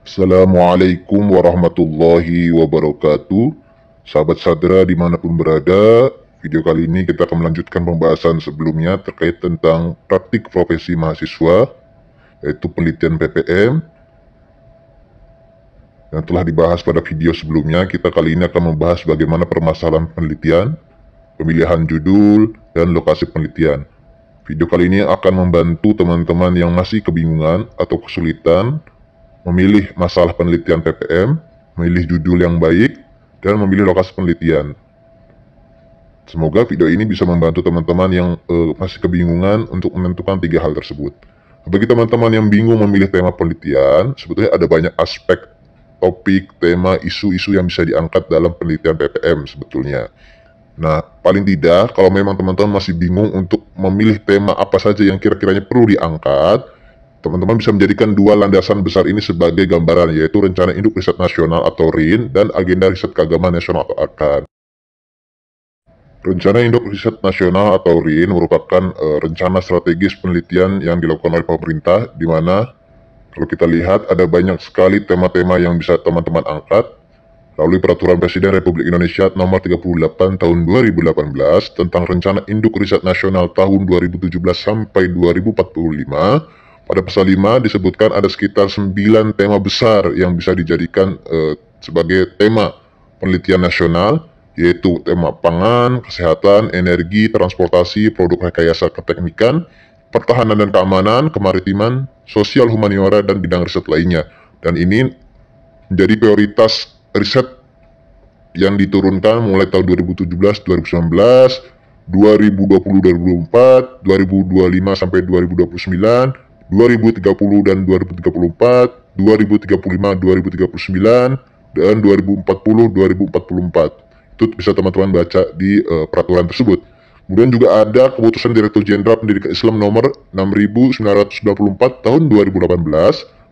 Assalamualaikum warahmatullahi wabarakatuh. Sahabat Sadra dimanapun berada, video kali ini kita akan melanjutkan pembahasan sebelumnya terkait tentang praktik profesi mahasiswa, yaitu penelitian PPM. Yang telah dibahas pada video sebelumnya, kita kali ini akan membahas bagaimana permasalahan penelitian, pemilihan judul, dan lokasi penelitian. Video kali ini akan membantu teman-teman yang masih kebingungan atau kesulitan memilih masalah penelitian PPM, memilih judul yang baik, dan memilih lokasi penelitian. Semoga video ini bisa membantu teman-teman yang uh, masih kebingungan untuk menentukan tiga hal tersebut. Bagi teman-teman yang bingung memilih tema penelitian, sebetulnya ada banyak aspek, topik, tema, isu-isu yang bisa diangkat dalam penelitian PPM sebetulnya. Nah, paling tidak kalau memang teman-teman masih bingung untuk memilih tema apa saja yang kira-kiranya perlu diangkat, Teman-teman bisa menjadikan dua landasan besar ini sebagai gambaran, yaitu Rencana Induk Riset Nasional atau RIN dan Agenda Riset Keagamaan Nasional atau AKAN. Rencana Induk Riset Nasional atau RIN merupakan e, rencana strategis penelitian yang dilakukan oleh pemerintah, di mana kalau kita lihat ada banyak sekali tema-tema yang bisa teman-teman angkat, melalui Peraturan Presiden Republik Indonesia Nomor 38 Tahun 2018 tentang Rencana Induk Riset Nasional Tahun 2017 sampai 2045 pada pasal 5 disebutkan ada sekitar 9 tema besar yang bisa dijadikan eh, sebagai tema penelitian nasional yaitu tema pangan, kesehatan, energi, transportasi, produk rekayasa keteknikan, pertahanan dan keamanan, kemaritiman, sosial humaniora, dan bidang riset lainnya. Dan ini menjadi prioritas riset yang diturunkan mulai tahun 2017, 2019, 2020, 2024, 2025 sampai 2029, 2030 dan 2034, 2035, 2039, dan 2040, 2044. Itu bisa teman-teman baca di uh, peraturan tersebut. Kemudian juga ada keputusan Direktur Jenderal Pendidikan Islam nomor 6924 tahun 2018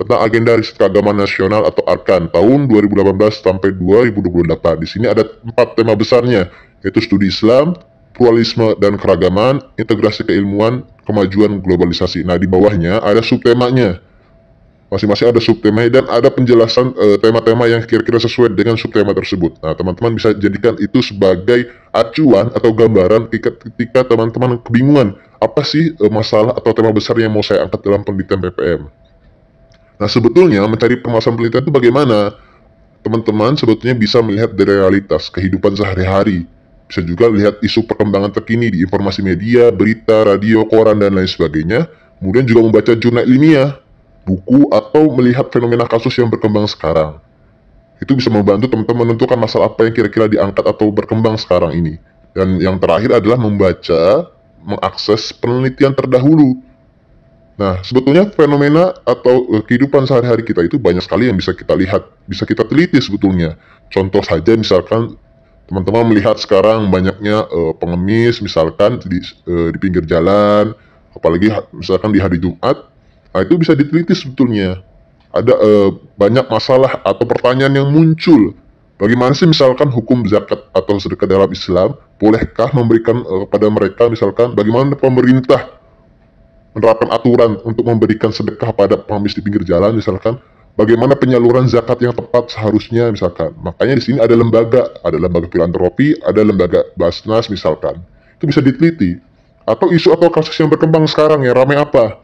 tentang agenda riset keagamaan nasional atau ARKAN tahun 2018 sampai 2028. Di sini ada empat tema besarnya, yaitu studi Islam, Pluralisme dan Keragaman, Integrasi Keilmuan, Kemajuan Globalisasi. Nah, di bawahnya ada subtemanya. Masing-masing ada subtema dan ada penjelasan eh, tema-tema uh, yang kira-kira sesuai dengan subtema tersebut. Nah, teman-teman bisa jadikan itu sebagai acuan atau gambaran ketika teman-teman kebingungan apa sih uh, masalah atau tema besar yang mau saya angkat dalam penelitian PPM. Nah, sebetulnya mencari permasalahan penelitian itu bagaimana? Teman-teman sebetulnya bisa melihat dari realitas kehidupan sehari-hari bisa juga lihat isu perkembangan terkini di informasi media, berita, radio, koran, dan lain sebagainya. Kemudian juga membaca jurnal ilmiah, buku, atau melihat fenomena kasus yang berkembang sekarang. Itu bisa membantu teman-teman menentukan masalah apa yang kira-kira diangkat atau berkembang sekarang ini. Dan yang terakhir adalah membaca, mengakses penelitian terdahulu. Nah, sebetulnya fenomena atau eh, kehidupan sehari-hari kita itu banyak sekali yang bisa kita lihat, bisa kita teliti sebetulnya. Contoh saja misalkan teman-teman melihat sekarang banyaknya uh, pengemis misalkan di, uh, di pinggir jalan apalagi misalkan di hari Jumat nah itu bisa diteliti sebetulnya ada uh, banyak masalah atau pertanyaan yang muncul bagaimana sih misalkan hukum zakat atau sedekah dalam Islam bolehkah memberikan uh, kepada mereka misalkan bagaimana pemerintah menerapkan aturan untuk memberikan sedekah pada pengemis di pinggir jalan misalkan bagaimana penyaluran zakat yang tepat seharusnya misalkan. Makanya di sini ada lembaga, ada lembaga filantropi, ada lembaga Basnas misalkan. Itu bisa diteliti. Atau isu atau kasus yang berkembang sekarang ya ramai apa?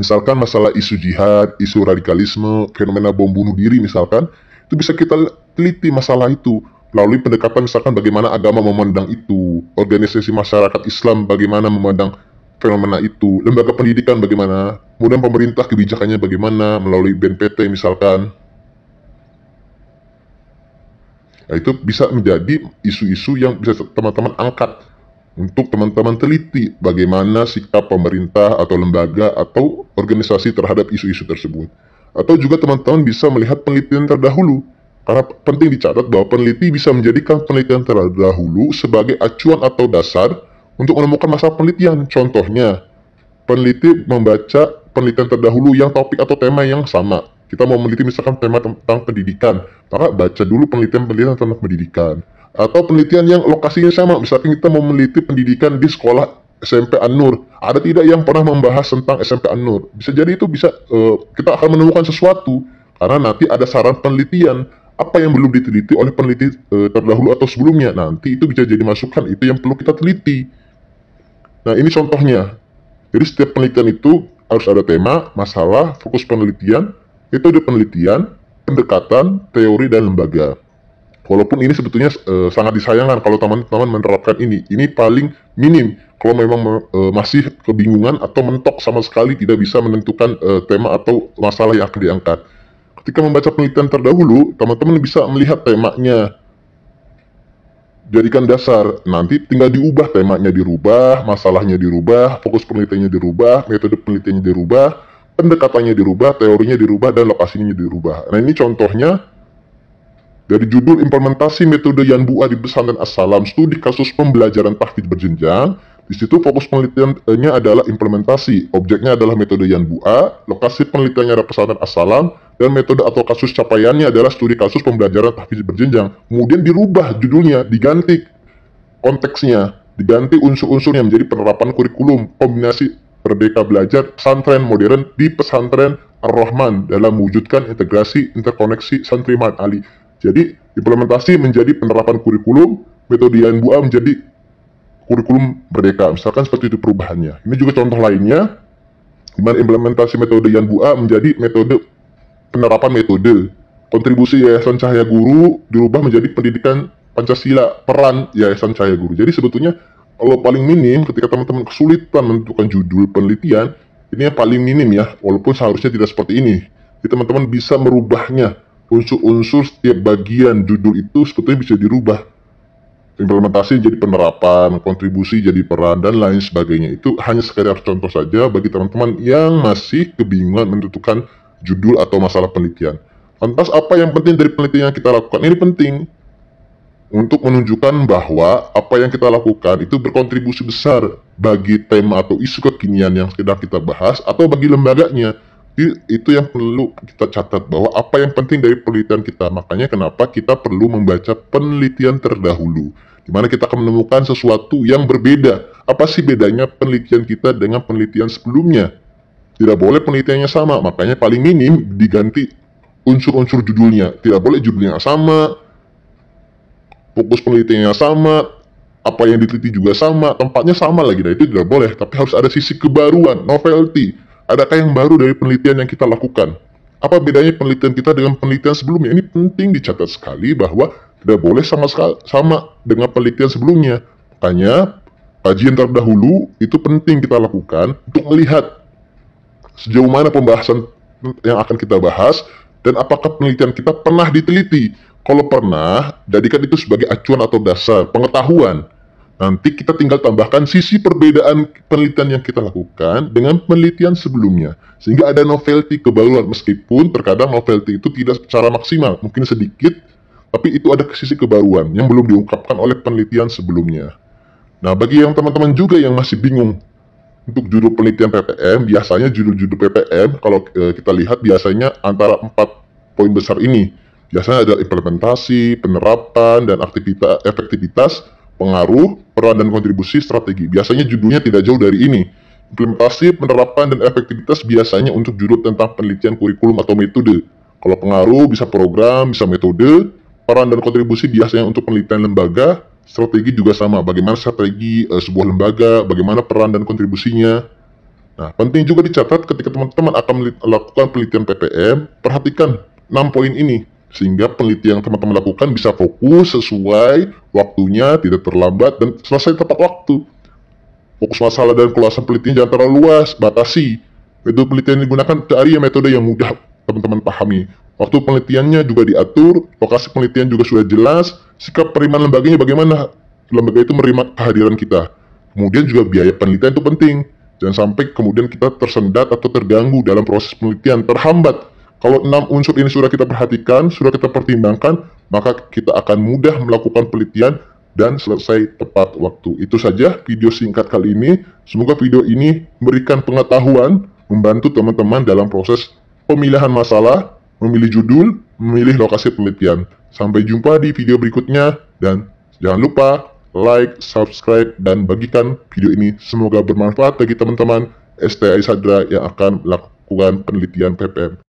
Misalkan masalah isu jihad, isu radikalisme, fenomena bom bunuh diri misalkan, itu bisa kita teliti masalah itu melalui pendekatan misalkan bagaimana agama memandang itu, organisasi masyarakat Islam bagaimana memandang fenomena itu, lembaga pendidikan bagaimana kemudian pemerintah kebijakannya bagaimana melalui BNPT misalkan. Nah, itu bisa menjadi isu-isu yang bisa teman-teman angkat untuk teman-teman teliti bagaimana sikap pemerintah atau lembaga atau organisasi terhadap isu-isu tersebut. Atau juga teman-teman bisa melihat penelitian terdahulu. Karena penting dicatat bahwa peneliti bisa menjadikan penelitian terdahulu sebagai acuan atau dasar untuk menemukan masalah penelitian. Contohnya, peneliti membaca penelitian terdahulu yang topik atau tema yang sama. Kita mau meneliti misalkan tema tentang pendidikan, maka baca dulu penelitian-penelitian tentang pendidikan. Atau penelitian yang lokasinya sama, misalkan kita mau meneliti pendidikan di sekolah SMP An-Nur. Ada tidak yang pernah membahas tentang SMP An-Nur? Bisa jadi itu bisa uh, kita akan menemukan sesuatu karena nanti ada saran penelitian apa yang belum diteliti oleh peneliti e, terdahulu atau sebelumnya. Nanti itu bisa jadi masukan, itu yang perlu kita teliti. Nah, ini contohnya. Jadi setiap penelitian itu harus ada tema, masalah, fokus penelitian, metode penelitian, pendekatan, teori, dan lembaga. Walaupun ini sebetulnya e, sangat disayangkan kalau teman-teman menerapkan ini. Ini paling minim kalau memang e, masih kebingungan atau mentok sama sekali tidak bisa menentukan e, tema atau masalah yang akan diangkat. Ketika membaca penelitian terdahulu, teman-teman bisa melihat temanya, jadikan dasar. Nanti tinggal diubah temanya dirubah, masalahnya dirubah, fokus penelitiannya dirubah, metode penelitiannya dirubah, pendekatannya dirubah, teorinya dirubah, dan lokasinya dirubah. Nah ini contohnya dari judul implementasi metode Yanbua di pesantren Assalam, studi kasus pembelajaran tahfidz berjenjang, di situ fokus penelitiannya adalah implementasi, objeknya adalah metode Yanbua, lokasi penelitiannya adalah pesantren Asalam, dan metode atau kasus capaiannya adalah studi kasus pembelajaran tahfiz berjenjang. Kemudian dirubah judulnya, diganti konteksnya, diganti unsur-unsurnya menjadi penerapan kurikulum, kombinasi Merdeka Belajar Pesantren Modern di Pesantren Ar-Rahman dalam mewujudkan integrasi interkoneksi santriman Ali. Jadi, implementasi menjadi penerapan kurikulum, metode Yanbua menjadi kurikulum mereka. Misalkan seperti itu perubahannya. Ini juga contoh lainnya, di mana implementasi metode Yan Bua menjadi metode penerapan metode. Kontribusi Yayasan Cahaya Guru dirubah menjadi pendidikan Pancasila, peran Yayasan Cahaya Guru. Jadi sebetulnya kalau paling minim ketika teman-teman kesulitan menentukan judul penelitian, ini yang paling minim ya, walaupun seharusnya tidak seperti ini. Jadi teman-teman bisa merubahnya, unsur-unsur setiap bagian judul itu sebetulnya bisa dirubah implementasi jadi penerapan, kontribusi jadi peran, dan lain sebagainya. Itu hanya sekedar contoh saja bagi teman-teman yang masih kebingungan menentukan judul atau masalah penelitian. Lantas apa yang penting dari penelitian yang kita lakukan? Ini penting untuk menunjukkan bahwa apa yang kita lakukan itu berkontribusi besar bagi tema atau isu kekinian yang sedang kita bahas atau bagi lembaganya. Jadi itu yang perlu kita catat bahwa apa yang penting dari penelitian kita. Makanya kenapa kita perlu membaca penelitian terdahulu. Di mana kita akan menemukan sesuatu yang berbeda. Apa sih bedanya penelitian kita dengan penelitian sebelumnya? Tidak boleh penelitiannya sama, makanya paling minim diganti unsur-unsur judulnya. Tidak boleh judulnya sama, fokus penelitiannya sama, apa yang diteliti juga sama, tempatnya sama lagi. Nah itu tidak boleh, tapi harus ada sisi kebaruan, novelty Adakah yang baru dari penelitian yang kita lakukan? Apa bedanya penelitian kita dengan penelitian sebelumnya? Ini penting dicatat sekali bahwa tidak boleh sama sama dengan penelitian sebelumnya. Makanya kajian terdahulu itu penting kita lakukan untuk melihat sejauh mana pembahasan yang akan kita bahas dan apakah penelitian kita pernah diteliti. Kalau pernah, jadikan itu sebagai acuan atau dasar pengetahuan. Nanti kita tinggal tambahkan sisi perbedaan penelitian yang kita lakukan dengan penelitian sebelumnya. Sehingga ada novelty kebaruan meskipun terkadang novelty itu tidak secara maksimal, mungkin sedikit, tapi itu ada sisi kebaruan yang belum diungkapkan oleh penelitian sebelumnya. Nah, bagi yang teman-teman juga yang masih bingung untuk judul penelitian PPM, biasanya judul-judul PPM kalau e, kita lihat biasanya antara empat poin besar ini. Biasanya ada implementasi, penerapan, dan aktivitas efektivitas, pengaruh, peran dan kontribusi strategi. Biasanya judulnya tidak jauh dari ini. Implementasi, penerapan, dan efektivitas biasanya untuk judul tentang penelitian kurikulum atau metode. Kalau pengaruh bisa program, bisa metode. Peran dan kontribusi biasanya untuk penelitian lembaga. Strategi juga sama, bagaimana strategi uh, sebuah lembaga, bagaimana peran dan kontribusinya. Nah, penting juga dicatat ketika teman-teman akan melakukan penelitian PPM, perhatikan 6 poin ini sehingga penelitian yang teman-teman lakukan bisa fokus sesuai waktunya, tidak terlambat, dan selesai tepat waktu. Fokus masalah dan keluasan penelitian jangan terlalu luas, batasi. Metode penelitian digunakan dari metode yang mudah teman-teman pahami. Waktu penelitiannya juga diatur, lokasi penelitian juga sudah jelas, sikap perimaan lembaganya bagaimana lembaga itu menerima kehadiran kita. Kemudian juga biaya penelitian itu penting. Jangan sampai kemudian kita tersendat atau terganggu dalam proses penelitian, terhambat kalau enam unsur ini sudah kita perhatikan, sudah kita pertimbangkan, maka kita akan mudah melakukan penelitian dan selesai tepat waktu. Itu saja video singkat kali ini. Semoga video ini memberikan pengetahuan, membantu teman-teman dalam proses pemilihan masalah, memilih judul, memilih lokasi penelitian. Sampai jumpa di video berikutnya dan jangan lupa like, subscribe, dan bagikan video ini. Semoga bermanfaat bagi teman-teman STI Sadra yang akan melakukan penelitian PPM.